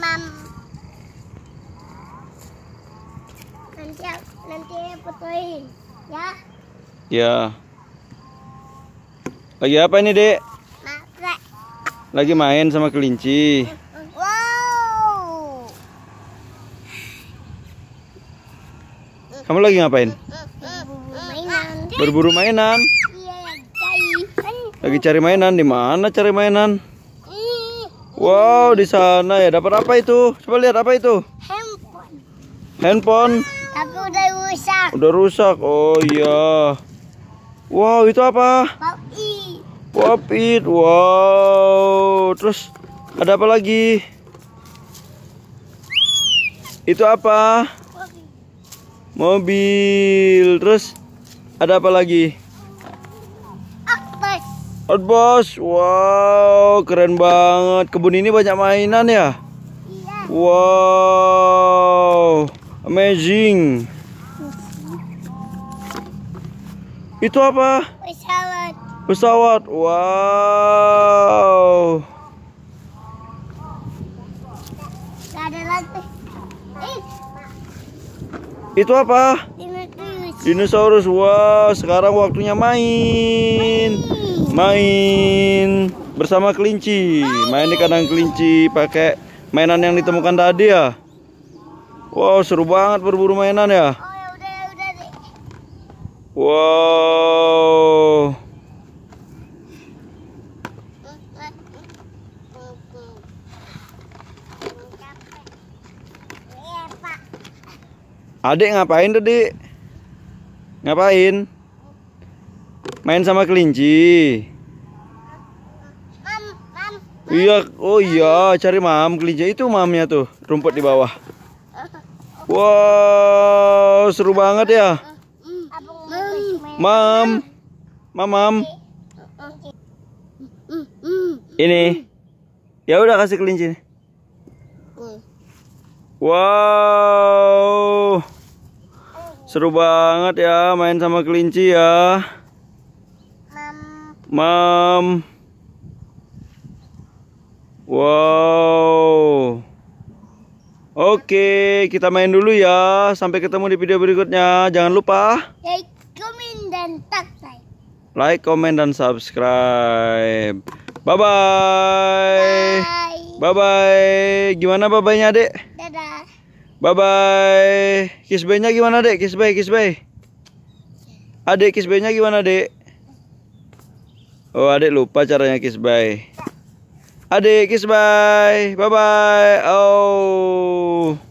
mam nanti nanti fotoin ya ya lagi apa ini dek lagi main sama kelinci kamu lagi ngapain berburu mainan iya, lagi cari mainan di mana cari mainan Wow, di sana ya. Dapat apa itu? Coba lihat apa itu? Handphone. Handphone. Tapi udah rusak. Udah rusak. Oh iya. Wow, itu apa? Popit. Popit. Wow. Terus ada apa lagi? Itu apa? Mobil. Mobil. Terus ada apa lagi? Hot Bos. Wow, keren banget. Kebun ini banyak mainan ya? Iya. Wow. Amazing. Itu apa? Pesawat. Pesawat. Wow. Gak ada lagi. Eh. Itu apa? Dinosaurus. Dinosaurus. Wow, sekarang waktunya main. main main bersama kelinci main di kandang kelinci pakai mainan yang ditemukan tadi ya wow seru banget berburu mainan ya, oh, ya, ya wow iya, Adik ngapain tadi? Ngapain? Main sama kelinci. Iya, oh iya, cari mam kelinci itu mamnya tuh, rumput di bawah. Wow, seru banget ya. Mam. Mam, mam. Ini. Ya udah kasih kelinci. Wow. Seru banget ya main sama kelinci ya. Mam, Wow. Oke, kita main dulu ya. Sampai ketemu di video berikutnya. Jangan lupa like, comment, dan subscribe. Like, comment, dan subscribe. Bye bye. Bye bye. Gimana bye bye-nya, Dek? Bye bye. Kiss gimana, Dek? Kiss bay, kiss Adek kiss gimana, Dek? Oh, adik lupa caranya kiss bye. Adik kiss bye. Bye bye. Oh.